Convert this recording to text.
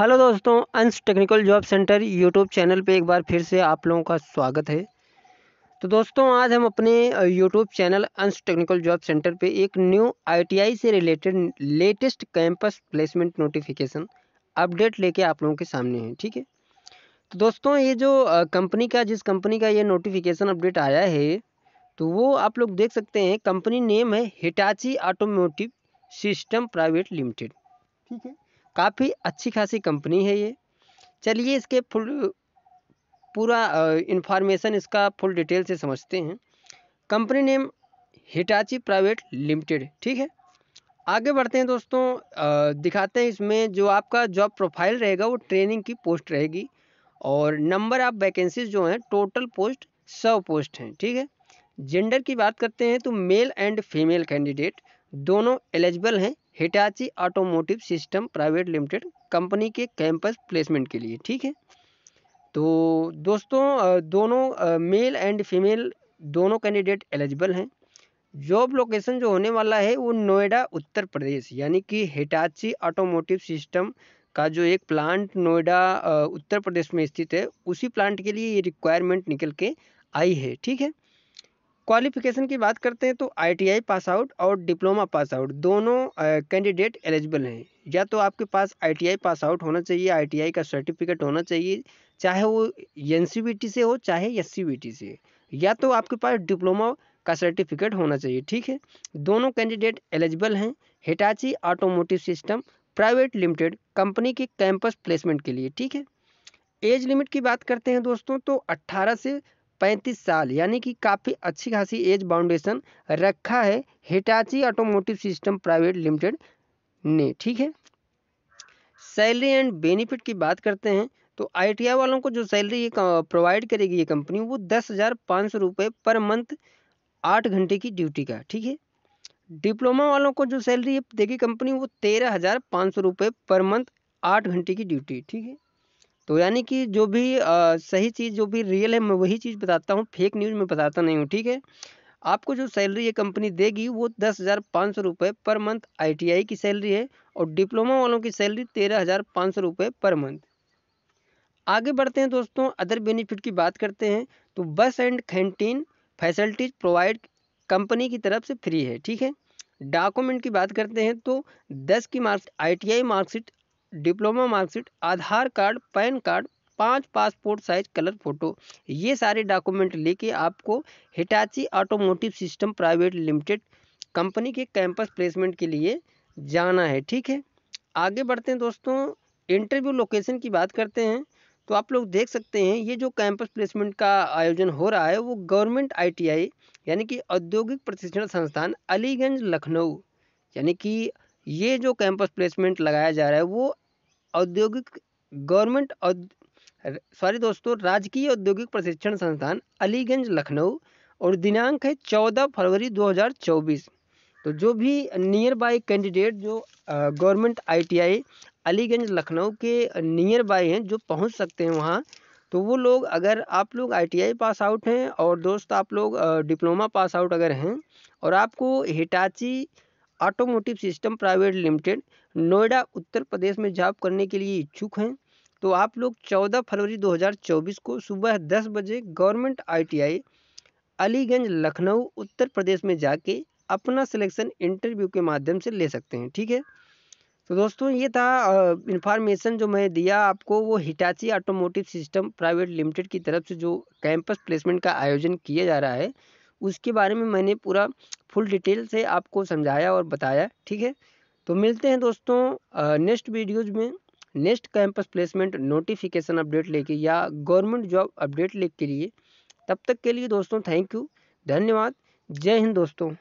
hello दोस्तों Ansh technical job centre YouTube channel पे एक बार फिर से आप लोगों का स्वागत है तो दोस्तों आज हम अपने YouTube channel Ansh technical job centre पे एक न्यू आईटीआई से related latest campus placement notification update लेके आप लोगों के सामने है ठीक है तो दोस्तों ये जो कंपनी का जिस कंपनी का ये नोटिफिकेशन अपडेट आया है तो वो आप लोग देख सकते हैं कंपनी नेम है Hitachi automotive system private limited ठीक है काफ़ी अच्छी खासी कंपनी है ये चलिए इसके फुल पूरा इन्फॉर्मेशन इसका फुल डिटेल से समझते हैं company name Hitachi private limited ठीक है आगे बढ़ते हैं दोस्तों आ, दिखाते हैं इसमें जो आपका जॉब प्रोफाइल रहेगा वो ट्रेनिंग की पोस्ट रहेगी और नंबर ऑफ वैकेंसीज जो हैं टोटल पोस्ट सौ पोस्ट हैं ठीक है जेंडर की बात करते हैं तो मेल एंड फीमेल कैंडिडेट दोनों एलिजिबल हैं Hitachi automotive system private limited company के कैंपस प्लेसमेंट के लिए ठीक है तो दोस्तों दोनों मेल एंड फीमेल दोनों कैंडिडेट एलिजिबल हैं जॉब लोकेशन जो होने वाला है वो नोएडा उत्तर प्रदेश यानी कि हिटाची ऑटोमोटिव सिस्टम का जो एक प्लांट नोएडा उत्तर प्रदेश में स्थित है उसी प्लांट के लिए ये रिक्वायरमेंट निकल के आई है ठीक है क्वालिफिकेशन की बात करते हैं तो आईटीआई पास आउट और डिप्लोमा पास आउट दोनों कैंडिडेट एलिजिबल हैं या तो आपके पास आईटीआई पास आउट होना चाहिए आईटीआई का सर्टिफिकेट होना चाहिए चाहे वो एन से हो चाहे एस से या तो आपके पास डिप्लोमा का सर्टिफिकेट होना चाहिए ठीक है दोनों कैंडिडेट एलिजिबल हैं Hitachi automotive system private limited company के कैंपस प्लेसमेंट के लिए ठीक है एज लिमिट की बात करते हैं दोस्तों तो 18 से पैंतीस साल यानी कि काफ़ी अच्छी खासी एज बाउंडेशन रखा है Hitachi automotive system private limited ने ठीक है सैलरी एंड बेनिफिट की बात करते हैं तो आई वालों को जो सैलरी ये प्रोवाइड करेगी ये कंपनी वो दस हज़ार पाँच सौ रुपये पर मंथ आठ घंटे की ड्यूटी का ठीक है डिप्लोमा वालों को जो सैलरी देगी कंपनी वो तेरह हज़ार पाँच सौ रुपये पर मंथ आठ घंटे की ड्यूटी ठीक है तो यानी कि जो भी आ, सही चीज़ जो भी रियल है मैं वही चीज़ बताता हूँ फेक न्यूज़ में बताता नहीं हूँ ठीक है आपको जो सैलरी ये कंपनी देगी वो दस हज़ार पाँच सौ रुपये पर मंथ आईटीआई की सैलरी है और डिप्लोमा वालों की सैलरी तेरह हज़ार पाँच सौ रुपये पर मंथ आगे बढ़ते हैं दोस्तों अदर बेनिफिट की बात करते हैं तो bus and canteen facilities provide company की तरफ से फ्री है ठीक है डॉक्यूमेंट की बात करते हैं तो 10 की marks ITI marksheet diploma marksheet Aadhaar card PAN card पांच पासपोर्ट साइज कलर फ़ोटो ये सारे डॉक्यूमेंट लेके आपको Hitachi automotive system private limited company के कैंपस प्लेसमेंट के लिए जाना है ठीक है आगे बढ़ते हैं दोस्तों इंटरव्यू लोकेशन की बात करते हैं तो आप लोग देख सकते हैं ये जो कैंपस प्लेसमेंट का आयोजन हो रहा है वो गवर्नमेंट आईटीआई यानी कि औद्योगिक प्रशिक्षण संस्थान अलीगंज लखनऊ यानी कि ये जो कैंपस प्लेसमेंट लगाया जा रहा है वो औद्योगिक गवर्नमेंट सॉरी दोस्तों राजकीय औद्योगिक प्रशिक्षण संस्थान अलीगंज लखनऊ और दिनांक है चौदह फरवरी 2024 तो जो भी नियर बाई कैंडिडेट जो गवर्नमेंट आईटीआई अलीगंज लखनऊ के नियर बाई हैं जो पहुंच सकते हैं वहाँ तो वो लोग अगर आप लोग आईटीआई पास आउट हैं और दोस्त आप लोग डिप्लोमा पास आउट अगर हैं और आपको Hitachi automotive system private limited Noida Uttar Pradesh में जॉब करने के लिए इच्छुक हैं तो आप लोग चौदह फरवरी दो हज़ार चौबीस को सुबह दस बजे गवर्नमेंट आईटीआई अलीगंज लखनऊ उत्तर प्रदेश में जाके अपना सिलेक्शन इंटरव्यू के माध्यम से ले सकते हैं ठीक है तो दोस्तों ये था इन्फॉर्मेशन जो मैं दिया आपको वो Hitachi automotive system private limited की तरफ से जो कैंपस प्लेसमेंट का आयोजन किया जा रहा है उसके बारे में मैंने पूरा फुल डिटेल से आपको समझाया और बताया ठीक है तो मिलते हैं दोस्तों नेक्स्ट वीडियोज में next campus placement notification update लेके या गवर्नमेंट जॉब अपडेट ले के लिए तब तक के लिए दोस्तों थैंक यू धन्यवाद जय हिंद दोस्तों